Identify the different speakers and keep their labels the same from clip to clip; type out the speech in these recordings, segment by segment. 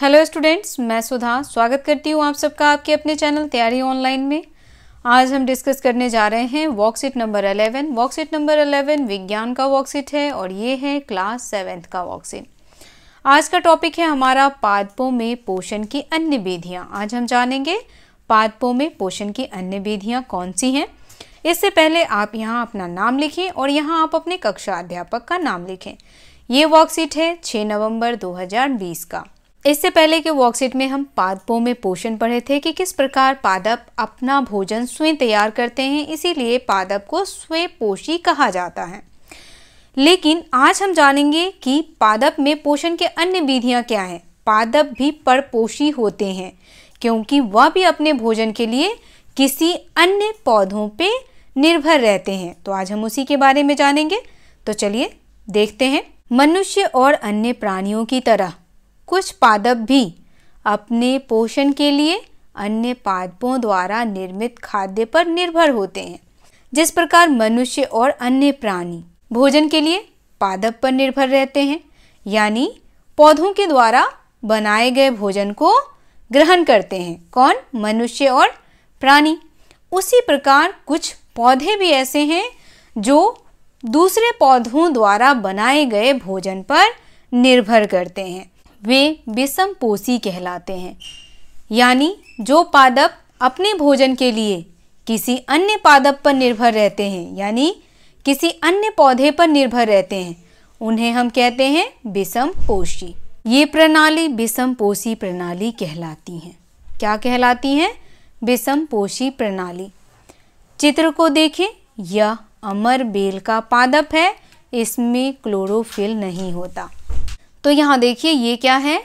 Speaker 1: hello students मैं सुधा स्वागत करती हूँ आप सबका आपके अपने चैनल तैयारी ऑनलाइन में आज हम डिस्कस करने जा रहे हैं वॉकसीट नंबर 11 वॉकसीट नंबर 11 विज्ञान का वॉकसीट है और ये है क्लास सेवेंथ का वॉकसीट आज का टॉपिक है हमारा पादपों में पोषण की अन्य विधियाँ आज हम जानेंगे पादपों में पोषण की अन्य विधियाँ कौन सी हैं इससे पहले आप यहाँ अपना नाम लिखें और यहाँ आप अपने कक्षा अध्यापक का नाम लिखें ये वॉकसीट है छः नवम्बर दो का इससे पहले के वर्कशीट में हम पादपों में पोषण पढ़े थे कि किस प्रकार पादप अपना भोजन स्वयं तैयार करते हैं इसीलिए पादप को स्वयं पोषी कहा जाता है लेकिन आज हम जानेंगे कि पादप में पोषण के अन्य विधियां क्या हैं पादप भी परपोषी होते हैं क्योंकि वह भी अपने भोजन के लिए किसी अन्य पौधों पे निर्भर रहते हैं तो आज हम उसी के बारे में जानेंगे तो चलिए देखते हैं मनुष्य और अन्य प्राणियों की तरह कुछ पादप भी अपने पोषण के लिए अन्य पादपों द्वारा निर्मित खाद्य पर निर्भर होते हैं जिस प्रकार मनुष्य और अन्य प्राणी भोजन के लिए पादप पर निर्भर रहते हैं यानी पौधों के द्वारा बनाए गए भोजन को ग्रहण करते हैं कौन मनुष्य और प्राणी उसी प्रकार कुछ पौधे भी ऐसे हैं जो दूसरे पौधों द्वारा बनाए गए भोजन पर निर्भर करते हैं वे विषमपोषी कहलाते हैं यानी जो पादप अपने भोजन के लिए किसी अन्य पादप पर निर्भर रहते हैं यानी किसी अन्य पौधे पर निर्भर रहते हैं उन्हें हम कहते हैं विषमपोषी ये प्रणाली विषमपोषी प्रणाली कहलाती हैं क्या कहलाती हैं विषमपोषी प्रणाली चित्र को देखें यह अमर बेल का पादप है इसमें क्लोरोफिल नहीं होता तो यहाँ देखिए ये क्या है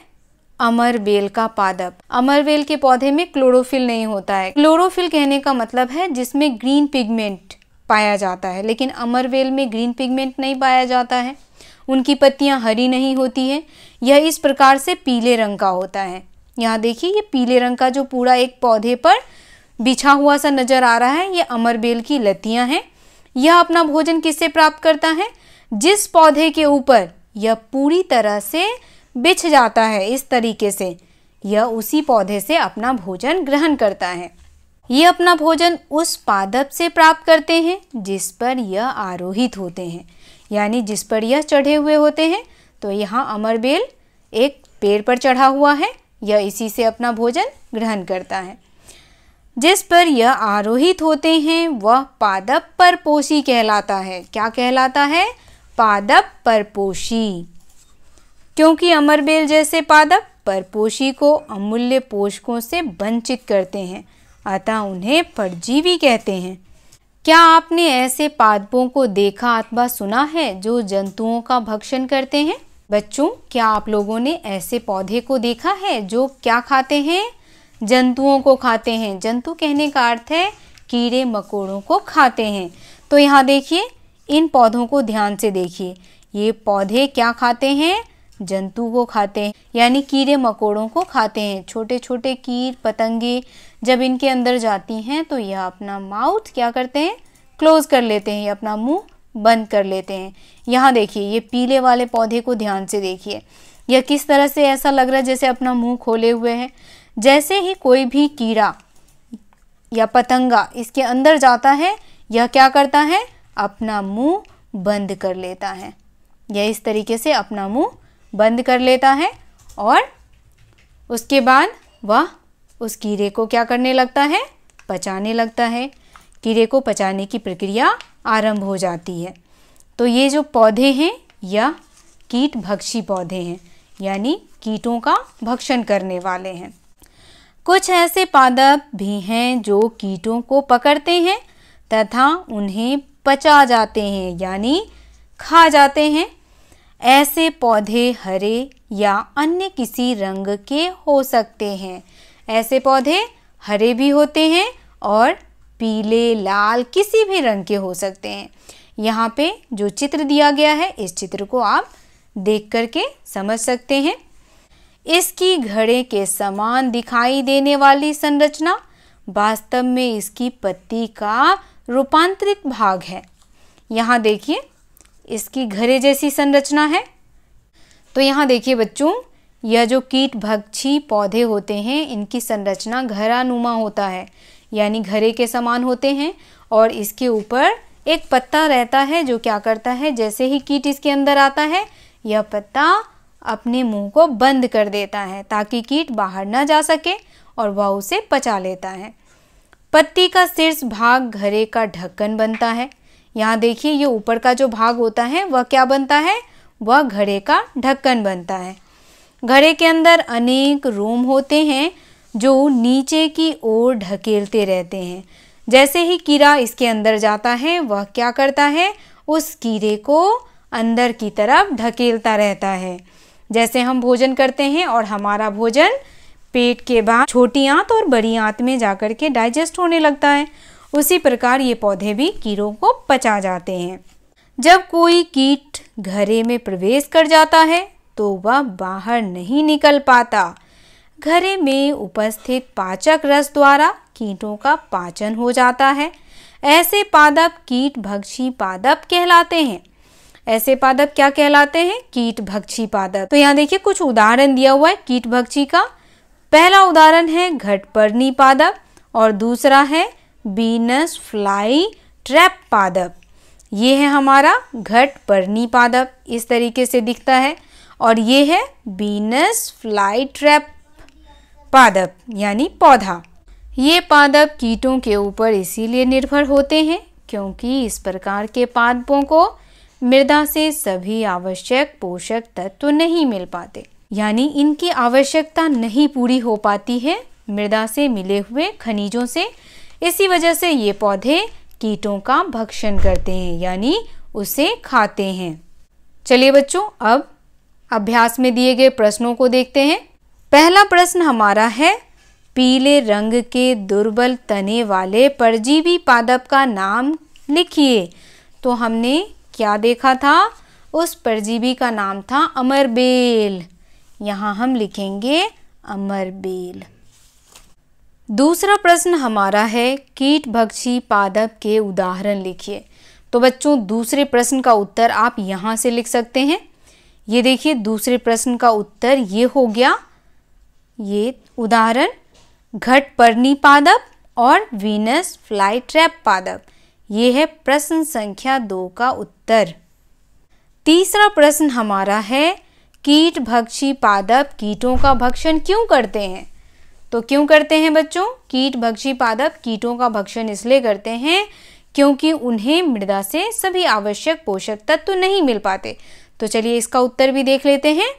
Speaker 1: अमर बेल का पादप अमरबेल के पौधे में क्लोरोफिल नहीं होता है क्लोरोफिल कहने का मतलब है जिसमें ग्रीन पिगमेंट पाया जाता है लेकिन अमरवेल में ग्रीन पिगमेंट नहीं पाया जाता है उनकी पत्तियां हरी नहीं होती है यह इस प्रकार से पीले रंग का होता है यहाँ देखिए ये पीले रंग का जो पूरा एक पौधे पर बिछा हुआ सा नजर आ रहा है ये अमरबेल की लतियां हैं यह अपना भोजन किससे प्राप्त करता है जिस पौधे के ऊपर यह पूरी तरह से बिछ जाता है इस तरीके से यह उसी पौधे से अपना भोजन ग्रहण करता है ये अपना भोजन उस पादप से प्राप्त करते हैं जिस पर यह आरोहित होते हैं यानी जिस पर यह चढ़े हुए होते हैं तो यहाँ अमरबेल एक पेड़ पर चढ़ा हुआ है यह इसी से अपना भोजन ग्रहण करता है जिस पर यह आरोहित होते हैं वह पादप पर पोषी कहलाता है क्या कहलाता है पादप परपोशी क्योंकि अमरबेल जैसे पादप परपोशी को अमूल्य पोषकों से वंचित करते हैं अतः उन्हें परजीवी कहते हैं क्या आपने ऐसे पादपों को देखा अथवा सुना है जो जंतुओं का भक्षण करते हैं बच्चों क्या आप लोगों ने ऐसे पौधे को देखा है जो क्या खाते हैं जंतुओं को खाते हैं जंतु कहने का अर्थ है कीड़े मकोड़ों को खाते हैं तो यहाँ देखिए इन पौधों को ध्यान से देखिए ये पौधे क्या खाते हैं जंतु को खाते हैं यानी कीड़े मकोड़ों को खाते हैं छोटे छोटे कीट पतंगे जब इनके अंदर जाती हैं तो यह अपना माउथ क्या करते हैं क्लोज कर लेते हैं अपना मुंह बंद कर लेते हैं यहाँ देखिए ये पीले वाले पौधे को ध्यान से देखिए यह किस तरह से ऐसा लग रहा है जैसे अपना मुंह खोले हुए हैं जैसे ही कोई भी कीड़ा या पतंगा इसके अंदर जाता है यह क्या करता है अपना मुंह बंद कर लेता है यह इस तरीके से अपना मुंह बंद कर लेता है और उसके बाद वह उस कीड़े को क्या करने लगता है पचाने लगता है कीड़े को पचाने की प्रक्रिया आरंभ हो जाती है तो ये जो पौधे हैं यह कीट भक्षी पौधे हैं यानी कीटों का भक्षण करने वाले हैं कुछ ऐसे पादप भी हैं जो कीटों को पकड़ते हैं तथा उन्हें पचा जाते हैं यानी खा जाते हैं ऐसे पौधे हरे या अन्य किसी रंग के हो सकते हैं ऐसे पौधे हरे भी होते हैं और पीले लाल किसी भी रंग के हो सकते हैं यहाँ पे जो चित्र दिया गया है इस चित्र को आप देख करके समझ सकते हैं इसकी घड़े के समान दिखाई देने वाली संरचना वास्तव में इसकी पत्ती का रूपांतरित भाग है यहाँ देखिए इसकी घरे जैसी संरचना है तो यहाँ देखिए बच्चों यह जो कीट भक्षी पौधे होते हैं इनकी संरचना घरानुमा होता है यानी घरे के समान होते हैं और इसके ऊपर एक पत्ता रहता है जो क्या करता है जैसे ही कीट इसके अंदर आता है यह पत्ता अपने मुंह को बंद कर देता है ताकि कीट बाहर ना जा सके और वह उसे पचा लेता है पत्ती का शीर्ष भाग घरे का ढक्कन बनता है यहाँ देखिए ये ऊपर का जो भाग होता है वह क्या बनता है वह घड़े का ढक्कन बनता है घड़े के अंदर अनेक रूम होते हैं जो नीचे की ओर ढकेलते रहते हैं जैसे ही कीड़ा इसके अंदर जाता है वह क्या करता है उस कीड़े को अंदर की तरफ ढकेलता रहता है जैसे हम भोजन करते हैं और हमारा भोजन पेट के बाद छोटी आंत और बड़ी आंत में जाकर के डाइजेस्ट होने लगता है उसी प्रकार ये पौधे भी कीड़ों को पचा जाते हैं जब कोई कीट घरे में प्रवेश कर जाता है तो वह बाहर नहीं निकल पाता घरे में उपस्थित पाचक रस द्वारा कीटों का पाचन हो जाता है ऐसे पादप कीट भक्षी पादप कहलाते हैं ऐसे पादप क्या कहलाते हैं कीट भक्षी पादप तो यहाँ देखिए कुछ उदाहरण दिया हुआ है कीट भक्षी का पहला उदाहरण है घटपर्णी पादप और दूसरा है बीनस फ्लाई ट्रैप पादप ये है हमारा घटपर्णी पादप इस तरीके से दिखता है और ये है बीनस फ्लाई ट्रैप पादप यानी पौधा ये पादप कीटों के ऊपर इसीलिए निर्भर होते हैं क्योंकि इस प्रकार के पादपों को मृदा से सभी आवश्यक पोषक तत्व तो नहीं मिल पाते यानी इनकी आवश्यकता नहीं पूरी हो पाती है मृदा से मिले हुए खनिजों से इसी वजह से ये पौधे कीटों का भक्षण करते हैं यानी उसे खाते हैं चलिए बच्चों अब अभ्यास में दिए गए प्रश्नों को देखते हैं पहला प्रश्न हमारा है पीले रंग के दुर्बल तने वाले परजीवी पादप का नाम लिखिए तो हमने क्या देखा था उस परजीवी का नाम था अमरबेल यहाँ हम लिखेंगे अमर बेल दूसरा प्रश्न हमारा है कीट भक्षी पादप के उदाहरण लिखिए तो बच्चों दूसरे प्रश्न का उत्तर आप यहाँ से लिख सकते हैं ये देखिए दूसरे प्रश्न का उत्तर ये हो गया ये उदाहरण घट परनी पादप और वीनस फ्लाई ट्रैप पादप ये है प्रश्न संख्या दो का उत्तर तीसरा प्रश्न हमारा है कीट भक्षी पादप कीटों का भक्षण क्यों करते हैं तो क्यों करते हैं बच्चों कीट भक्षी पादप कीटों का भक्षण इसलिए करते हैं क्योंकि उन्हें मृदा से सभी आवश्यक पोषक तत्व तो नहीं मिल पाते तो चलिए इसका उत्तर भी देख लेते हैं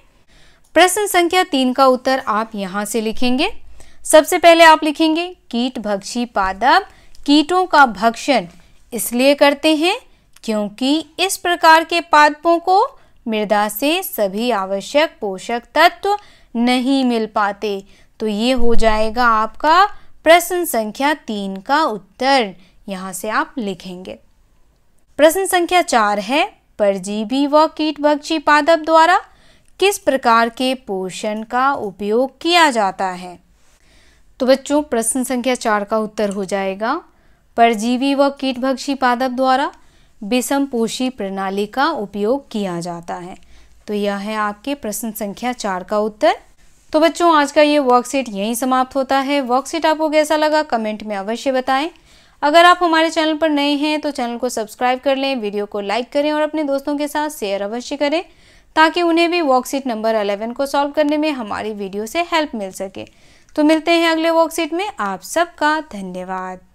Speaker 1: प्रश्न संख्या तीन का उत्तर आप यहाँ से लिखेंगे सबसे पहले आप लिखेंगे कीट भक्षी पादप कीटों का भक्षण इसलिए करते हैं क्योंकि इस प्रकार के पादपों को मृदा से सभी आवश्यक पोषक तत्व नहीं मिल पाते तो ये हो जाएगा आपका प्रश्न संख्या तीन का उत्तर यहाँ से आप लिखेंगे प्रश्न संख्या चार है परजीवी व कीट बक्षी पादप द्वारा किस प्रकार के पोषण का उपयोग किया जाता है तो बच्चों प्रश्न संख्या चार का उत्तर हो जाएगा परजीवी व कीटभक्षी पादप द्वारा विषमपोषी प्रणाली का उपयोग किया जाता है तो यह है आपके प्रश्न संख्या चार का उत्तर तो बच्चों आज का ये वर्कशीट यहीं समाप्त होता है वर्कशीट आपको कैसा लगा कमेंट में अवश्य बताएं अगर आप हमारे चैनल पर नए हैं तो चैनल को सब्सक्राइब कर लें वीडियो को लाइक करें और अपने दोस्तों के साथ शेयर अवश्य करें ताकि उन्हें भी वर्कशीट नंबर 11 को सॉल्व करने में हमारी वीडियो से हेल्प मिल सके तो मिलते हैं अगले वर्कशीट में आप सबका धन्यवाद